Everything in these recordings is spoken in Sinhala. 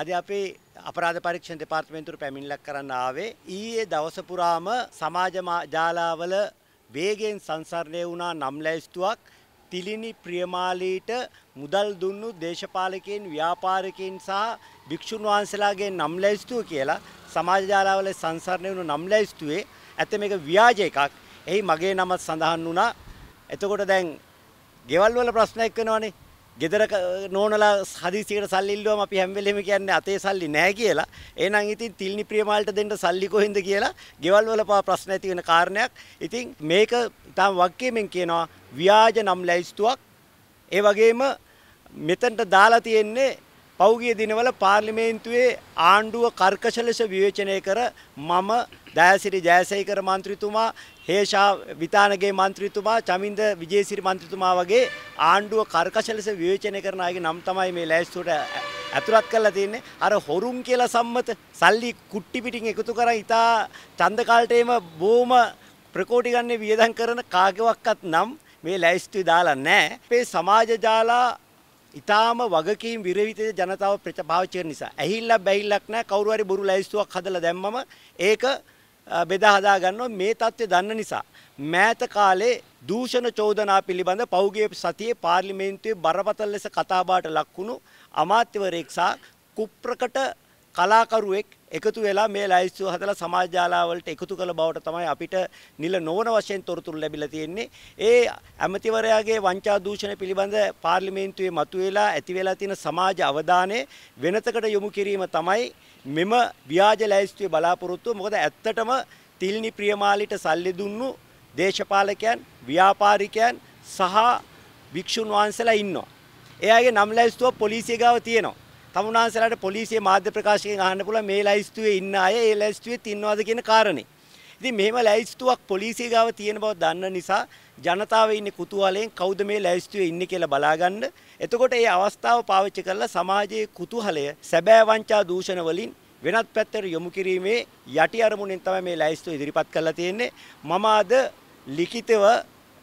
අද අපේ අපරාධ පරීක්ෂණ දෙපාර්තමේන්තුවට පැමිණිලක් කරන්න ආවේ ඊයේ දවස පුරාම සමාජ ජාලාවල වේගෙන් සංසරණය වුණා නම් ලැයිස්තුවක් තිලිනි ප්‍රියමාලීට මුදල් දුන්නු දේශපාලකයන් ව්‍යාපාරිකයන් සහ භික්ෂුන් වහන්සේලාගේ නම් ලැයිස්තුව කියලා සමාජ ජාලාවල සංසරණය වුණු නම් ලැයිස්තුවේ ඇත මේක ව්‍යාජ එකක්. එහි මගේ නමත් සඳහන් වුණා. එතකොට දැන් ගෙවල් වල ප්‍රශ්නයක් වෙනවනේ. ගෙදර නෝනලා හදිසියට සල්ලිල්ලුවම අපි හැම වෙලෙම කියන්නේ අතේ සල්ලි නැහැ කියලා. එහෙනම් ඉතින් තිල්නි ප්‍රියමාලට දෙන්න සල්ලි කොහෙන්ද කියලා ගෙවල් වල පවා ප්‍රශ්න ඇති වෙන කාරණයක්. ඉතින් මේක තාම වක්කීමෙන් කියනවා ව්‍යාජ නම් ලැයිස්තුවක්. ඒ වගේම මෙතනට දාලා තියෙන්නේ පෞගිය දිනවල පාර්ලිමේන්තුවේ ආණ්ඩුව කර්කශලස විවේචනය කර මම දයාසිරි ජයසේකර මන්ත්‍රීතුමා හේෂා විතානගේ මන්ත්‍රීතුමා චමින්ද විජේසිරි මන්ත්‍රීතුමා වගේ ආණ්ඩුව කර්කශ ලෙස විවේචනය කරන අයගේ නම් තමයි මේ ලෑස්තුවට ඇතුළත් කරලා තින්නේ අර හොරුම් කියලා සම්මත සල්ලි කුට්ටි පිටින් එකතු කරන් ඉතා ඡන්ද කාලටේම බොහොම ප්‍රකෝටි ගන්න වියදම් කරන කාගේවත් නම් මේ ලෑස්තුවේ දාලා නැහැ. මේ සමාජ ජාලා ඉතාම වගකීම් විරහිත ජනතාව ප්‍රචාරය පාවිච්චි කරන නිසා ඇහිල්ලක් බැහිල්ලක් නැහැ කවුරු හරි බොරු ලැයිස්තුවක් හදලා දැම්මම ඒක බෙදා හදා ගන්නවා මේ தත්ත්වය දන්න නිසා. මෑත කාලේ දූෂණ චෝදනා පිළිබඳ පෞගේ සතියේ පාර්ලිමේන්තුවේ බරපතල ලෙස කතාබහට ලක් වුණු අමාත්‍යවරයෙක් සහ කුප්‍රකට කලාකරුවෙක් එකතු වෙලා මේ ලැයිස්තුව හදලා සමාජ ජාලාවලට එකතු කළ බවට තමයි අපිට නිල නොවන වශයෙන් තොරතුරු ලැබිලා තියෙන්නේ. ඒ ඇමතිවරයාගේ වංචා දූෂණ පිළිබඳ පාර්ලිමේන්තුවේ මතුවලා ඇති වෙලා තියෙන සමාජ අවධානය වෙනතකට යොමු කිරීම තමයි මෙම ව්‍යාජ ලැයිස්තුවේ බලාපොරොත්තුව. මොකද ඇත්තටම තිල්නි ප්‍රියමාලිට සල්ලි දුන්නු දේශපාලකයන්, ව්‍යාපාරිකයන් සහ වික්ෂුන් වහන්සේලා ඉන්නවා. එයාගේ නම් ලැයිස්තුව පොලිසිය ගාව තියෙනවා. තමුනාන්සලාට පොලිසිය මාධ්‍ය ප්‍රකාශකෙන් අහන්න පුළුවන් මේ ලැයිස්තුවේ ඉන්න අය ඒ ලැයිස්තුවේත් ඉන්නවද කියන කාරණේ. ඉතින් මෙහෙම ලැයිස්තුවක් පොලිසිය ගාව තියෙන බව දන්න නිසා ජනතාව ඉන්නේ කුතුහලයෙන් කවුද මේ ලැයිස්තුවේ ඉන්නේ කියලා බලාගන්න. එතකොට මේ අවස්ථාව පාවිච්චි කරලා සමාජයේ කුතුහලය සැබෑ වංචා දූෂණ වලින් වෙනත් පැත්තට යොමු කිරීමේ යටි අරමුණෙන් තමයි මේ ලැයිස්තුව ඉදිරිපත් කරලා තියෙන්නේ. මම අද ලිඛිතව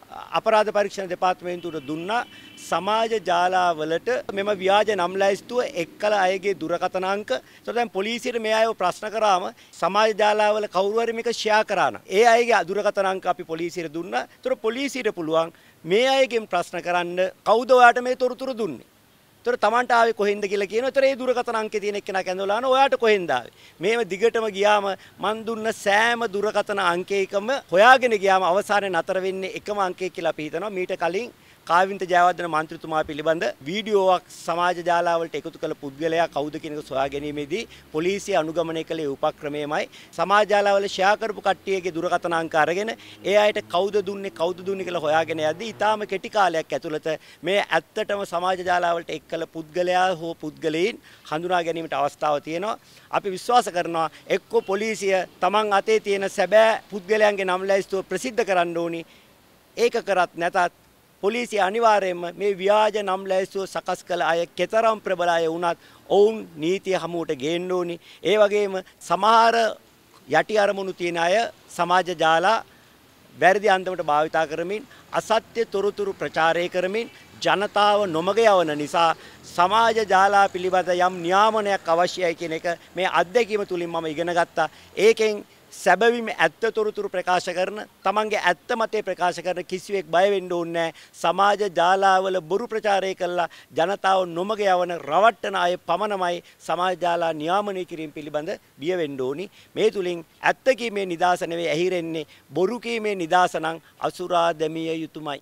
අපරාධ පරීක්ෂණ දෙපාර්තමේන්තුවට දුන්නා සමාජ ජාලාවලට මෙම ව්‍යාජ නම් ලැයිස්තුව එක්කල අයගේ දුරකථන අංක ඒතර දැන් පොලිසියට මේ අයව ප්‍රශ්න කරාම සමාජ ජාලාවල කවුරු හරි මේක ෂෙයා කරා නම් ඒ අයගේ දුරකථන අංක අපි පොලිසියට දුන්නා ඒතර පොලිසියට පුළුවන් මේ අයගෙන් ප්‍රශ්න කරන්න කවුද ඔයාට මේ තොරතුරු දුන්නේ ඒතර Tamanට ආවේ කොහෙන්ද කියලා කියනවා. ඒතර ඒ දුරකථන අංකේ තියෙන එක්කෙනා කැඳවලා අහනවා ඔයාට කොහෙන්ද ආවේ? මේව දිගටම ගියාම මන් දුන්න සෑම දුරකථන අංකයකම හොයාගෙන ගියාම අවසානයේ නතර වෙන්නේ එකම අංකයක් කියලා අපි හිතනවා. මීට කලින් කාවින්ත ජයවර්ධන මන්ත්‍රීතුමා පිළිබඳ වීඩියෝවක් සමාජ ජාලාවලට එකතු කළ පුද්ගලයා කවුද කියන එක සොයා ගැනීමේදී පොලිසිය අනුගමනය කළේ උපක්‍රමයමයි සමාජ ජාලාවල ෂෙයා කරපු කට්ටියගේ දුරකථන අංක අරගෙන ඒ අයට කවුද දුන්නේ කවුද දුන්නේ කියලා හොයාගෙන යද්දී ඊටාම කෙටි කාලයක් ඇතුළත මේ ඇත්තටම සමාජ ජාලාවලට එක් කළ පුද්ගලයා හෝ පුද්ගලයන් හඳුනා ගැනීමට අවස්ථාව තියෙනවා අපි විශ්වාස කරනවා එක්කෝ පොලිසිය තමන් අතේ තියෙන සැබෑ පුද්ගලයන්ගේ නම් ලැයිස්තුව ප්‍රසිද්ධ කරන්න ඕනි ඒක කරත් නැතත් පොලිසිය අනිවාර්යයෙන්ම මේ ව්‍යාජ නම් ලැයිස්තුව සකස් කළ අය කෙතරම් ප්‍රබල අය වුණත් ඔවුන් නීතිය හමුවට ගේන්න ඕනි. ඒ වගේම සමහර යටි අරමුණු තියෙන අය සමාජ ජාලා වැරදි අන්දමට භාවිතා කරමින් අසත්‍ය තොරතුරු ප්‍රචාරය කරමින් ජනතාව නොමග යවන නිසා සමාජ ජාලා පිළිබඳ යම් නියාමනයක් අවශ්‍යයි කියන එක මේ අත්දැකීම තුලින් මම ඉගෙන ගත්තා. ඒකෙන් සැබවින්ම ඇත්ත තොරතුරු ප්‍රකාශ කරන තමන්ගේ ඇත්ත මතය ප්‍රකාශ කරන කිසිවෙක් බය වෙන්න ඕනේ සමාජ ජාලාවල බොරු ප්‍රචාරය කළා ජනතාව නොමග යවන රවට්ටන අය පමණමයි සමාජ ජාලා නියාමනය කිරීම පිළිබඳ බිය වෙන්න ඕනි මේ තුලින් ඇත්ත කීමේ නිදාස නෙවෙයි ඇහිරෙන්නේ බොරු කීමේ නිදාස නම් අසුරා දැමිය යුතුයමයි